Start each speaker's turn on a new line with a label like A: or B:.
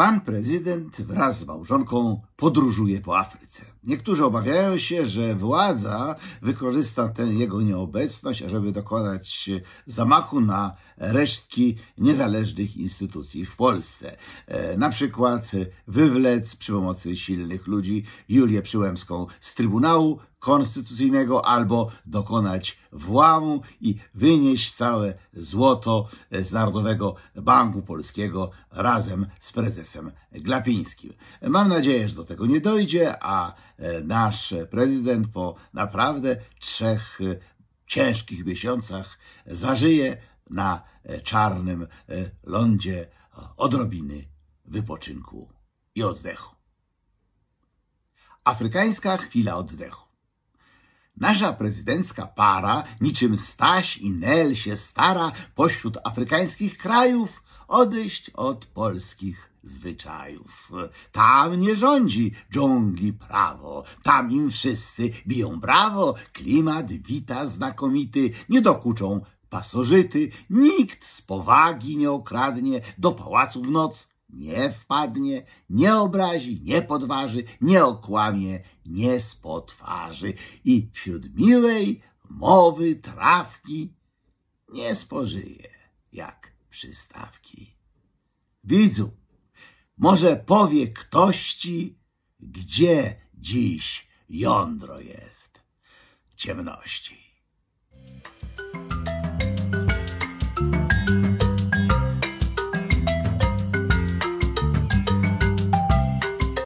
A: Pan prezydent wraz z małżonką podróżuje po Afryce. Niektórzy obawiają się, że władza wykorzysta tę jego nieobecność, żeby dokonać zamachu na resztki niezależnych instytucji w Polsce. E, na przykład wywlec przy pomocy silnych ludzi Julię Przyłębską z Trybunału Konstytucyjnego albo dokonać włamu i wynieść całe złoto z Narodowego Banku Polskiego razem z prezesem Glapińskim. Mam nadzieję, że do tego nie dojdzie, a E, nasz prezydent po naprawdę trzech e, ciężkich miesiącach zażyje na e, czarnym lądzie odrobiny wypoczynku i oddechu. Afrykańska chwila oddechu. Nasza prezydencka para, niczym Staś i Nel się stara pośród afrykańskich krajów odejść od polskich zwyczajów. Tam nie rządzi dżungli prawo, tam im wszyscy biją brawo, klimat wita znakomity, nie dokuczą pasożyty, nikt z powagi nie okradnie, do pałacu w noc nie wpadnie, nie obrazi, nie podważy, nie okłamie, nie spotwarzy i wśród miłej mowy trawki nie spożyje jak przystawki. Widzu, może powie ktoś ci, gdzie dziś jądro jest ciemności.